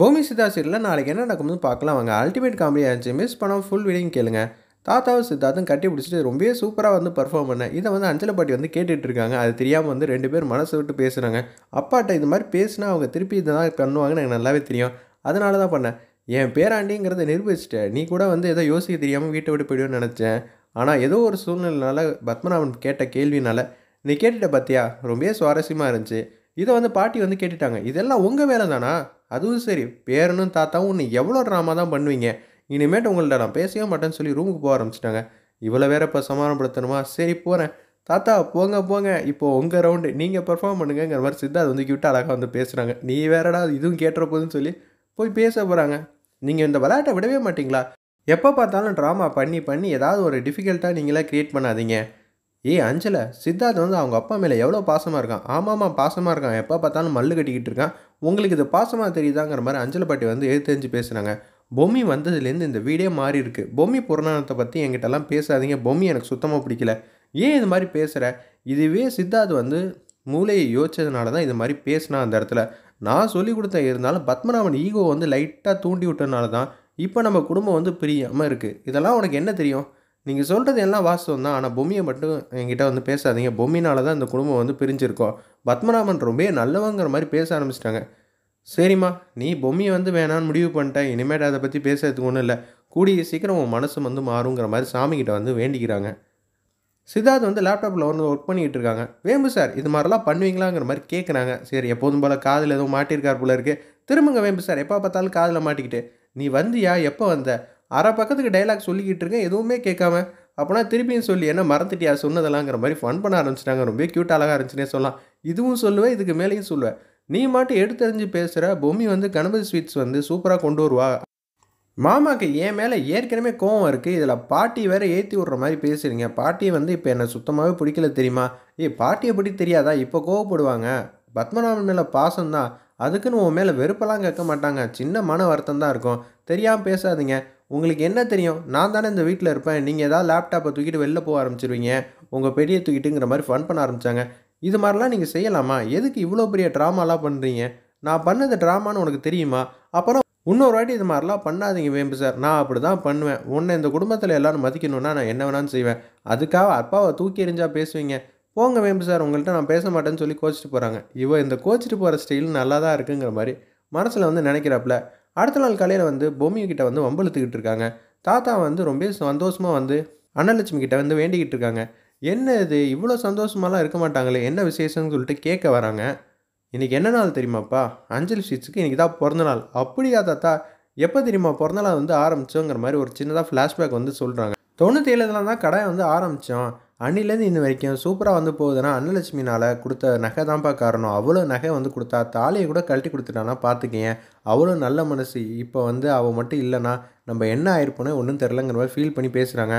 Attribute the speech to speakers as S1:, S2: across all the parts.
S1: பூமி சித்தா சீரியலில் நாளைக்கு என்ன நடக்கும்னு பார்க்கலாம் வாங்க அல்டிமேட் காமெடியாக இருந்துச்சு மிஸ் பண்ணால் ஃபுல் வீடியும் கேளுங்க தாத்தாவும் சித்தார்த்தும் கட்டி பிடிச்சிட்டு ரொம்பவே சூப்பராக வந்து பர்ஃபார்ம் பண்ணேன் இதை வந்து அஞ்சல பாட்டி வந்து கேட்டுட்டு இருக்காங்க அது தெரியாமல் வந்து ரெண்டு பேர் மனசை விட்டு பேசுகிறாங்க அப்பாட்ட இது மாதிரி பேசினா அவங்க திருப்பி இதை தான் பண்ணுவாங்கன்னு எனக்கு நல்லாவே தெரியும் அதனால தான் பண்ணேன் என் பேராண்டிங்கிறத நிரூபிச்சிட்டேன் நீ கூட வந்து ஏதோ யோசிக்க தெரியாமல் வீட்டை விட்டு போயிடுவேன்னு நினச்சேன் ஆனால் ஏதோ ஒரு சூழ்நிலைனால பத்மநாபன் கேட்ட கேள்வினால நீ கேட்டுட்ட பார்த்தியா ரொம்பவே சுவாரஸ்யமாக இருந்துச்சு இதை வந்து பாட்டி வந்து கேட்டுட்டாங்க இதெல்லாம் உங்கள் வேலை தானா அதுவும் சரி பேரனும் தாத்தாவும் இன்னும் எவ்வளோ ட்ராமா தான் பண்ணுவீங்க இனிமேட்டு உங்கள்கிட்ட நான் பேசவே மாட்டேன்னு சொல்லி ரூமுக்கு போக ஆரம்பிச்சிட்டாங்க இவ்வளோ வேற இப்போ சமாதானப்படுத்தணுமா சரி போகிறேன் தாத்தா போங்க போங்க இப்போ உங்கள் ரவுண்டு நீங்கள் பெர்ஃபார்ம் பண்ணுங்கிற மாதிரி அது வந்து கியூட்டாக அழகாக வந்து பேசுகிறாங்க நீ வேறடா இதுவும் கேட்டுற போதுன்னு சொல்லி போய் பேச போகிறாங்க நீங்கள் இந்த விளையாட்டை விடவே மாட்டிங்களா எப்போ பார்த்தாலும் ட்ராமா பண்ணி பண்ணி ஏதாவது ஒரு டிஃபிகல்ட்டாக நீங்களே க்ரியேட் பண்ணாதீங்க ஏ அஞ்சலை சித்தார்த் வந்து அவங்க அப்பா மேலே எவ்வளோ பாசமாக இருக்கான் ஆமாம்மா பாசமாக இருக்கான் எப்போ பார்த்தாலும் மல்லு கட்டிக்கிட்டு இருக்கான் உங்களுக்கு இது பாசமாக தெரியுதாங்கிற மாதிரி அஞ்சல பாட்டி வந்து எழுத்தெரிஞ்சு பேசுகிறாங்க பொம்மி வந்ததுலேருந்து இந்த வீடே மாறி இருக்கு பொம்மி புறநானத்தை பற்றி என்கிட்டலாம் பேசாதீங்க பொம்மி எனக்கு சுத்தமாக பிடிக்கல ஏன் இது மாதிரி பேசுகிற இதுவே சித்தார்த் வந்து மூளையை யோசிச்சதுனால தான் இது மாதிரி பேசுனா அந்த இடத்துல நான் சொல்லி கொடுத்த இருந்தாலும் பத்மநாபன் ஈகோ வந்து லைட்டாக தூண்டி விட்டதுனால தான் இப்போ நம்ம குடும்பம் வந்து பிரியாமல் இருக்குது இதெல்லாம் உனக்கு என்ன தெரியும் நீங்கள் சொல்கிறது எல்லாம் வாஸ்தவம் தான் ஆனால் பொம்மியை மட்டும் என்கிட்ட வந்து பேசாதீங்க பொம்மினால தான் இந்த குடும்பம் வந்து பிரிஞ்சிருக்கோம் பத்மநாபன் ரொம்ப நல்லவங்கிற மாதிரி பேச ஆரம்பிச்சிட்டாங்க சரிம்மா நீ பொம்மியை வந்து வேணான்னு முடிவு பண்ணிட்டேன் இனிமேட்டு அதை பற்றி பேசுறதுக்கு ஒன்றும் இல்லை கூடிய சீக்கிரம் உன் மனசு வந்து மாறுங்கிற மாதிரி சாமிக்கிட்ட வந்து வேண்டிக்கிறாங்க சித்தார்த் வந்து லேப்டாப்பில் வந்து ஒர்க் பண்ணிக்கிட்டு இருக்காங்க வேம்பு சார் இது மாதிரிலாம் பண்ணுவீங்களாங்கிற மாதிரி கேட்குறாங்க சரி எப்போதும் போல் காதில் எதுவும் மாட்டியிருக்கார் போல இருக்குது திரும்புங்க வேம்பு சார் எப்போ பார்த்தாலும் காதில் மாட்டிக்கிட்டு நீ வந்தியா எப்போ வந்த அரை பக்கத்துக்கு டைலாக் சொல்லிக்கிட்டு இருக்கேன் எதுவுமே கேட்காம அப்போனா திருப்பியும் சொல்லி என்ன மறந்துட்டியா சொன்னதெல்லாங்கிற மாதிரி ஃபன் பண்ண ஆரம்பிச்சிட்டாங்க ரொம்ப க்யூட் அழகாக இருந்துச்சுன்னே சொல்லலாம் இதுவும் சொல்லுவேன் இதுக்கு மேலேயும் சொல்லுவேன் நீ எடுத்து எடுத்தறிஞ்சு பேசுகிற பொம்மி வந்து கணபதி ஸ்வீட்ஸ் வந்து சூப்பராக கொண்டு வருவா மாமாக்கு என் மேலே ஏற்கனவே கோவம் இருக்குது இதில் பாட்டி வேறு ஏற்றி விட்ற மாதிரி பேசுகிறீங்க பாட்டியை வந்து இப்போ என்னை சுத்தமாகவே பிடிக்கல தெரியுமா ஏ பாட்டியை பற்றி தெரியாதா இப்போ கோவப்படுவாங்க பத்மநாபன் மேலே பாசம்தான் அதுக்குன்னு உன் மேலே வெறுப்பெல்லாம் கேட்க மாட்டாங்க சின்ன மன வருத்தம் தான் இருக்கும் தெரியாமல் பேசாதீங்க உங்களுக்கு என்ன தெரியும் நான் தானே இந்த வீட்டில் இருப்பேன் நீங்கள் ஏதாவது லேப்டாப்பை தூக்கிட்டு வெளில போக ஆரம்பிச்சிருவீங்க உங்கள் பெரிய தூக்கிட்டுங்கிற மாதிரி ஃபன் பண்ண ஆரம்பித்தாங்க இது மாதிரிலாம் நீங்கள் செய்யலாமா எதுக்கு இவ்வளோ பெரிய ட்ராமாலாம் பண்ணுறீங்க நான் பண்ணது ட்ராமான்னு உனக்கு தெரியுமா அப்புறம் இன்னொரு வாட்டி இது மாதிரிலாம் பண்ணாதீங்க வேம்பு சார் நான் அப்படி தான் பண்ணுவேன் உன்னை இந்த குடும்பத்தில் எல்லோரும் மதிக்கணும்னா நான் என்ன வேணாலும் செய்வேன் அதுக்காக அப்பாவை தூக்கி எறிஞ்சால் பேசுவீங்க போங்க வேம்பு சார் உங்கள்கிட்ட நான் பேச மாட்டேன்னு சொல்லி கோச்சிட்டு போகிறாங்க இவன் இந்த கோச்சிட்டு போகிற ஸ்டைல் நல்லா தான் இருக்குங்கிற மாதிரி மனசில் வந்து நினைக்கிறாப்புல அடுத்த நாள் காலையில் வந்து கிட்ட வந்து வம்பழுத்துக்கிட்டு இருக்காங்க தாத்தா வந்து ரொம்ப சந்தோஷமாக வந்து அன்னலட்சுமி கிட்ட வந்து வேண்டிக்கிட்டு இருக்காங்க என்ன இது இவ்வளோ சந்தோஷமாலாம் இருக்க மாட்டாங்களே என்ன விசேஷம்னு சொல்லிட்டு கேட்க வராங்க இன்றைக்கி என்ன நாள் தெரியுமாப்பா அஞ்சலி ஸ்வீட்ஸுக்கு இன்றைக்கி தான் பிறந்த நாள் அப்படியா தாத்தா எப்போ தெரியுமா பிறந்த நாள் வந்து ஆரம்பிச்சோங்கிற மாதிரி ஒரு சின்னதாக ஃப்ளாஷ்பேக் வந்து சொல்கிறாங்க தொண்ணூற்றி ஏழுலாம் தான் கடை வந்து ஆரம்பித்தோம் அன்னிலேருந்து இன்ன வரைக்கும் சூப்பராக வந்து போகுதுன்னா அன்னலட்சுமினால் கொடுத்த நகை தான்ப்பா காரணம் அவ்வளோ நகை வந்து கொடுத்தா தாலியை கூட கழட்டி கொடுத்துட்டானா பார்த்துக்கேன் அவ்வளோ நல்ல மனசு இப்போ வந்து அவள் மட்டும் இல்லைனா நம்ம என்ன ஆயிருப்போனே ஒன்றும் தெரிலங்கிற மாதிரி ஃபீல் பண்ணி பேசுகிறாங்க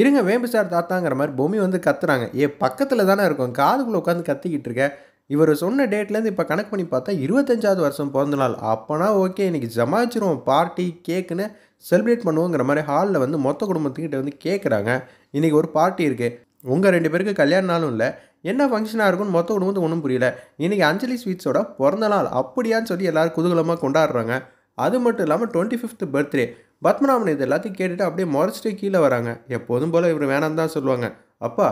S1: இருங்க வேம்பு சார் தாத்தாங்கிற மாதிரி பொம்மி வந்து கத்துறாங்க ஏ பக்கத்தில் தானே இருக்கும் காதுக்குள்ளே உட்காந்து கத்திக்கிட்டு இருக்க இவர் சொன்ன டேட்லேருந்து இப்போ கணக்கு பண்ணி பார்த்தா இருபத்தஞ்சாவது வருஷம் பிறந்த நாள் அப்போனா ஓகே இன்றைக்கி ஜமாச்சிருவோம் பார்ட்டி கேக்குன்னு செலிப்ரேட் பண்ணுவோங்கிற மாதிரி ஹாலில் வந்து மொத்த குடும்பத்துக்கிட்ட வந்து கேட்குறாங்க இன்றைக்கி ஒரு பார்ட்டி இருக்குது உங்கள் ரெண்டு பேருக்கு கல்யாண நாளும் இல்லை என்ன ஃபங்க்ஷனாக இருக்கும்னு மொத்த குடும்பத்துக்கு ஒன்றும் புரியல இன்றைக்கி அஞ்சலி ஸ்வீட்ஸோட பிறந்த நாள் அப்படியான்னு சொல்லி எல்லோரும் குதூகலமாக கொண்டாடுறாங்க அது மட்டும் இல்லாமல் டுவெண்ட்டி ஃபிஃப்த் பர்த்டே பத்மநாபன் இது எல்லாத்தையும் கேட்டுட்டு அப்படியே முறைச்சிட்டு கீழே வராங்க எப்போதும் போல் இவர் வேணாம் தான் சொல்லுவாங்க அப்பா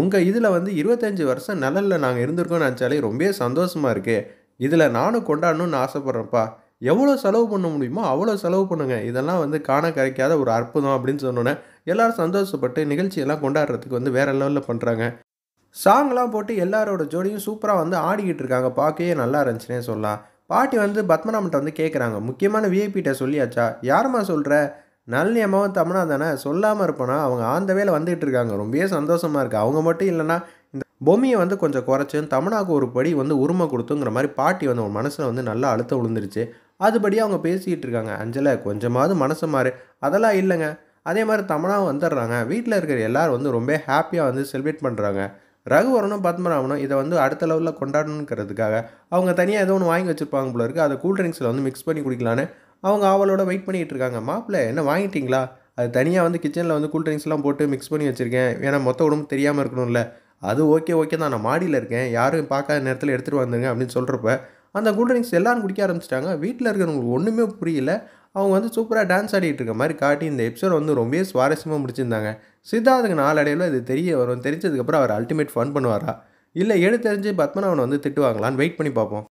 S1: உங்கள் இதில் வந்து இருபத்தஞ்சி வருஷம் நிழலில் நாங்கள் இருந்திருக்கோம்னு நினச்சாலே ரொம்ப சந்தோஷமாக இருக்குது இதில் நானும் கொண்டாடணும்னு ஆசைப்பட்றேன்ப்பா எவ்வளோ செலவு பண்ண முடியுமோ அவ்வளோ செலவு பண்ணுங்கள் இதெல்லாம் வந்து காண கரைக்காத ஒரு அற்புதம் அப்படின்னு சொன்னோன்னே எல்லோரும் சந்தோஷப்பட்டு நிகழ்ச்சியெல்லாம் கொண்டாடுறதுக்கு வந்து வேறு லெவலில் பண்ணுறாங்க சாங்லாம் போட்டு எல்லாரோட ஜோடியும் சூப்பராக வந்து ஆடிக்கிட்டு இருக்காங்க பார்க்கவே நல்லா இருந்துச்சுன்னே சொல்லலாம் பாட்டி வந்து பத்மநாமன்ட்ட வந்து கேட்குறாங்க முக்கியமான விஐபிகிட்ட சொல்லியாச்சா யாரம்மா சொல்கிற நளினி அம்மாவும் தமனா தானே சொல்லாமல் இருப்போனா அவங்க ஆந்த வேலை வந்துகிட்டு இருக்காங்க ரொம்பவே சந்தோஷமாக இருக்குது அவங்க மட்டும் இல்லைனா இந்த பொம்மையை வந்து கொஞ்சம் குறைச்சும் தமிழாவுக்கு ஒரு படி வந்து உரிமை கொடுத்துங்கிற மாதிரி பாட்டி வந்து அவங்க மனசில் வந்து நல்லா அழுத்தம் விழுந்துருச்சு அதுபடி அவங்க பேசிக்கிட்டு இருக்காங்க அஞ்சலை கொஞ்சமாவது மனசு மாறு அதெல்லாம் இல்லைங்க அதே மாதிரி தமனாவும் வந்துடுறாங்க வீட்டில் இருக்கிற எல்லோரும் வந்து ரொம்ப ஹாப்பியாக வந்து செலிப்ரேட் பண்ணுறாங்க ரகுவரனும் பத்மராமனும் இதை வந்து அடுத்த லெவலில் கொண்டாடணுங்கிறதுக்காக அவங்க தனியாக ஏதோ ஒன்று வாங்கி வச்சுருப்பாங்க போல இருக்குது அதை கூல் ட்ரிங்க்ஸில் வந்து மிக்ஸ் பண்ணி குடிக்கலான்னு அவங்க அவளோட வெயிட் பண்ணிகிட்டு இருக்காங்க மாப்பிள்ளை என்ன வாங்கிட்டீங்களா அது தனியாக வந்து கிச்சனில் வந்து கூல் ட்ரிங்க்ஸ்லாம் போட்டு மிக்ஸ் பண்ணி வச்சுருக்கேன் ஏன்னா மொத்த உடம்பு தெரியாமல் இருக்கணும்ல அது ஓகே ஓகே தான் நான் மாடியில் இருக்கேன் யாரும் பார்க்காத நேரத்தில் எடுத்துகிட்டு வந்துருங்க அப்படின்னு சொல்கிறப்ப அந்த கூல் ட்ரிங்க்ஸ் எல்லோரும் குடிக்க ஆரம்பிச்சிட்டாங்க வீட்டில் இருக்கிறவங்களுக்கு ஒன்றுமே புரியல அவங்க வந்து சூப்பராக டான்ஸ் ஆடிட்டு இருக்க மாதிரி காட்டி இந்த எபிசோட் வந்து ரொம்பவே சுவாரஸ்யமாக முடிச்சிருந்தாங்க சித்தார்த்துக்கு நாளடைவில் இது தெரிய வரும் தெரிஞ்சதுக்கப்புறம் அவர் அல்டிமேட் ஃபன் பண்ணுவாரா இல்லை தெரிஞ்சு பத்மநாபன் வந்து திட்டுவாங்களான்னு வெயிட் பண்ணி பார்ப்போம்